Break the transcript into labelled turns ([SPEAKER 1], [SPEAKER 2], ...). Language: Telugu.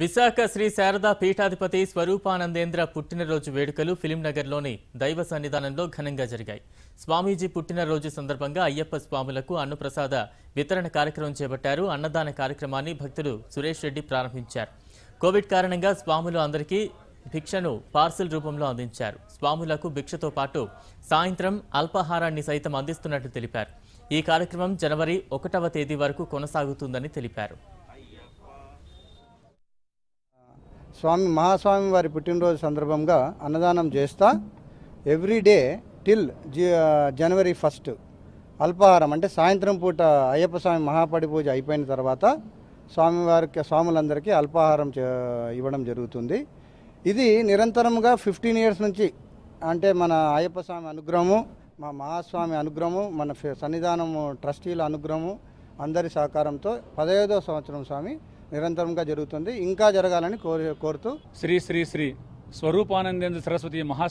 [SPEAKER 1] విశాఖ శ్రీ శారదా పీఠాధిపతి స్వరూపానందేంద్ర పుట్టినరోజు వేడుకలు ఫిలింనగర్లోని దైవ సన్నిధానంలో ఘనంగా జరిగాయి స్వామీజీ పుట్టినరోజు సందర్భంగా అయ్యప్ప స్వాములకు అన్నప్రసాద వితరణ కార్యక్రమం చేపట్టారు అన్నదాన కార్యక్రమాన్ని భక్తులు సురేష్ రెడ్డి ప్రారంభించారు కోవిడ్ కారణంగా స్వాములు అందరికీ భిక్షను పార్సిల్ రూపంలో అందించారు స్వాములకు భిక్షతో పాటు సాయంత్రం అల్పాహారాన్ని సైతం అందిస్తున్నట్లు తెలిపారు ఈ కార్యక్రమం జనవరి ఒకటవ తేదీ వరకు కొనసాగుతుందని తెలిపారు
[SPEAKER 2] స్వామి మహాస్వామి వారి పుట్టినరోజు సందర్భంగా అన్నదానం చేస్తా ఎవ్రీడే టిల్ జనవరి ఫస్ట్ అల్పాహారం అంటే సాయంత్రం పూట అయ్యప్ప స్వామి మహాపడి పూజ అయిపోయిన తర్వాత స్వామివారికి స్వాములందరికీ అల్పాహారం ఇవ్వడం జరుగుతుంది ఇది నిరంతరంగా ఫిఫ్టీన్ ఇయర్స్ నుంచి అంటే మన అయ్యప్ప స్వామి అనుగ్రహము మా మహాస్వామి అనుగ్రహము మన సన్నిధానము ట్రస్టీల అనుగ్రహము అందరి సహకారంతో పదహైదో సంవత్సరం స్వామి నిరంతరంగా జరుగుతుంది ఇంకా జరగాలని కోరుతూ
[SPEAKER 1] శ్రీ శ్రీ శ్రీ స్వరూపానందేంద్ర సరస్వతి మహా